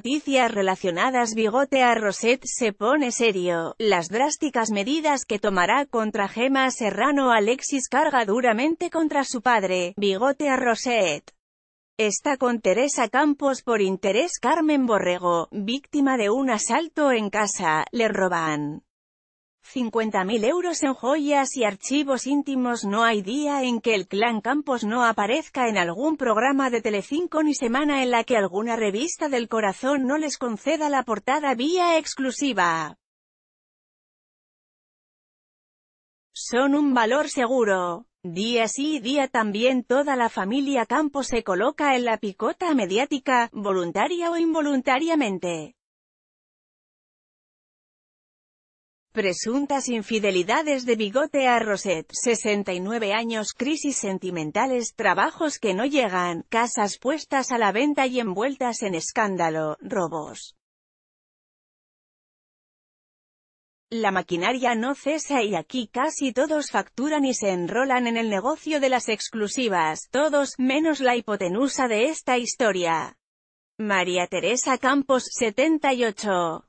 noticias relacionadas Bigote a Rosette se pone serio. Las drásticas medidas que tomará contra Gema Serrano Alexis carga duramente contra su padre, Bigote a Rosette. Está con Teresa Campos por interés Carmen Borrego, víctima de un asalto en casa, le roban. 50.000 euros en joyas y archivos íntimos No hay día en que el clan Campos no aparezca en algún programa de Telecinco ni semana en la que alguna revista del corazón no les conceda la portada vía exclusiva. Son un valor seguro. Día sí día también toda la familia Campos se coloca en la picota mediática, voluntaria o involuntariamente. Presuntas infidelidades de bigote a Rosette, 69 años, crisis sentimentales, trabajos que no llegan, casas puestas a la venta y envueltas en escándalo, robos. La maquinaria no cesa y aquí casi todos facturan y se enrolan en el negocio de las exclusivas, todos, menos la hipotenusa de esta historia. María Teresa Campos, 78.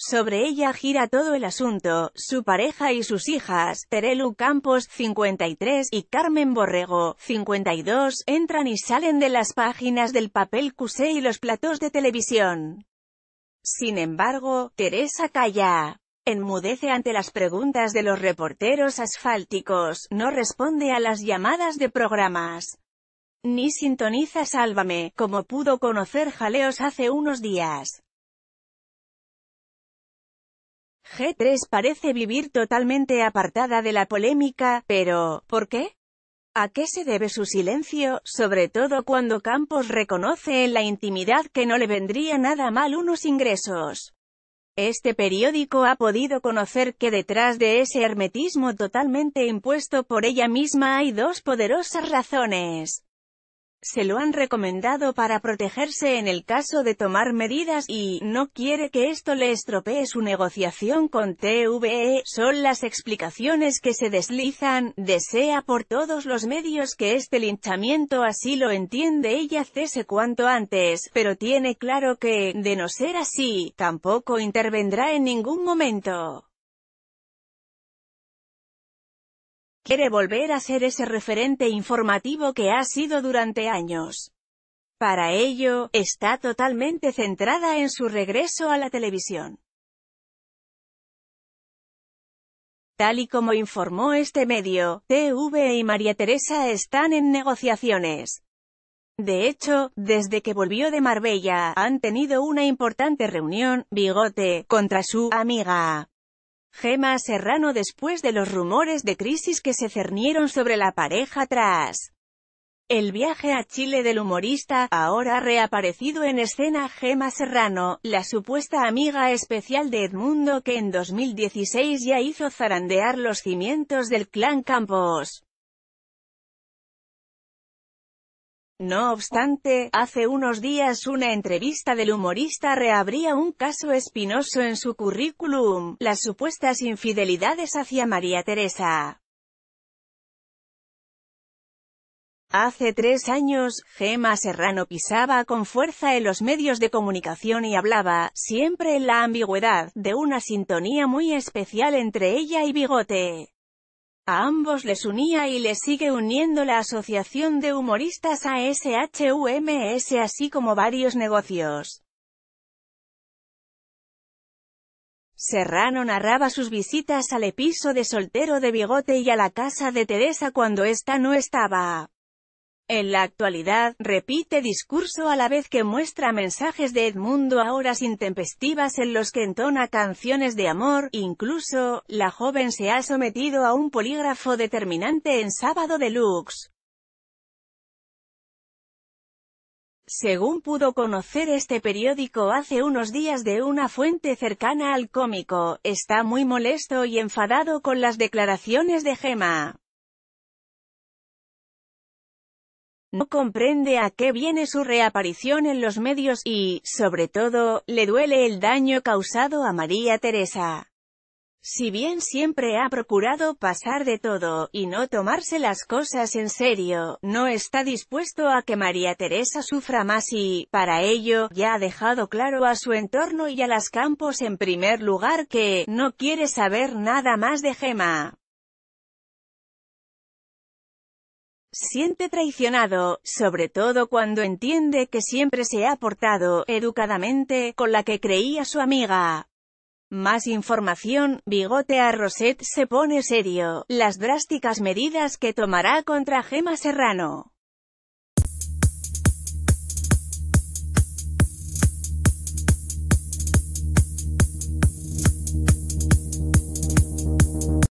Sobre ella gira todo el asunto, su pareja y sus hijas, Terelu Campos, 53, y Carmen Borrego, 52, entran y salen de las páginas del papel cusé y los platos de televisión. Sin embargo, Teresa calla. Enmudece ante las preguntas de los reporteros asfálticos, no responde a las llamadas de programas. Ni sintoniza Sálvame, como pudo conocer Jaleos hace unos días. G3 parece vivir totalmente apartada de la polémica, pero, ¿por qué? ¿A qué se debe su silencio, sobre todo cuando Campos reconoce en la intimidad que no le vendría nada mal unos ingresos? Este periódico ha podido conocer que detrás de ese hermetismo totalmente impuesto por ella misma hay dos poderosas razones se lo han recomendado para protegerse en el caso de tomar medidas, y, no quiere que esto le estropee su negociación con TVE, son las explicaciones que se deslizan, desea por todos los medios que este linchamiento así lo entiende ella cese cuanto antes, pero tiene claro que, de no ser así, tampoco intervendrá en ningún momento. quiere volver a ser ese referente informativo que ha sido durante años. Para ello, está totalmente centrada en su regreso a la televisión. Tal y como informó este medio, TV y María Teresa están en negociaciones. De hecho, desde que volvió de Marbella, han tenido una importante reunión, bigote, contra su amiga. Gema Serrano después de los rumores de crisis que se cernieron sobre la pareja tras el viaje a Chile del humorista, ahora ha reaparecido en escena Gema Serrano, la supuesta amiga especial de Edmundo que en 2016 ya hizo zarandear los cimientos del clan Campos. No obstante, hace unos días una entrevista del humorista reabría un caso espinoso en su currículum, las supuestas infidelidades hacia María Teresa. Hace tres años, Gema Serrano pisaba con fuerza en los medios de comunicación y hablaba, siempre en la ambigüedad, de una sintonía muy especial entre ella y Bigote. A ambos les unía y les sigue uniendo la Asociación de Humoristas ASHUMS así como varios negocios. Serrano narraba sus visitas al episo de soltero de Bigote y a la casa de Teresa cuando ésta no estaba. En la actualidad, repite discurso a la vez que muestra mensajes de Edmundo a horas intempestivas en los que entona canciones de amor, incluso, la joven se ha sometido a un polígrafo determinante en Sábado Deluxe. Según pudo conocer este periódico hace unos días de una fuente cercana al cómico, está muy molesto y enfadado con las declaraciones de Gema. no comprende a qué viene su reaparición en los medios y, sobre todo, le duele el daño causado a María Teresa. Si bien siempre ha procurado pasar de todo, y no tomarse las cosas en serio, no está dispuesto a que María Teresa sufra más y, para ello, ya ha dejado claro a su entorno y a las campos en primer lugar que, no quiere saber nada más de Gema. siente traicionado, sobre todo cuando entiende que siempre se ha portado, educadamente, con la que creía su amiga. Más información, Bigote a Rosette se pone serio, las drásticas medidas que tomará contra Gema Serrano.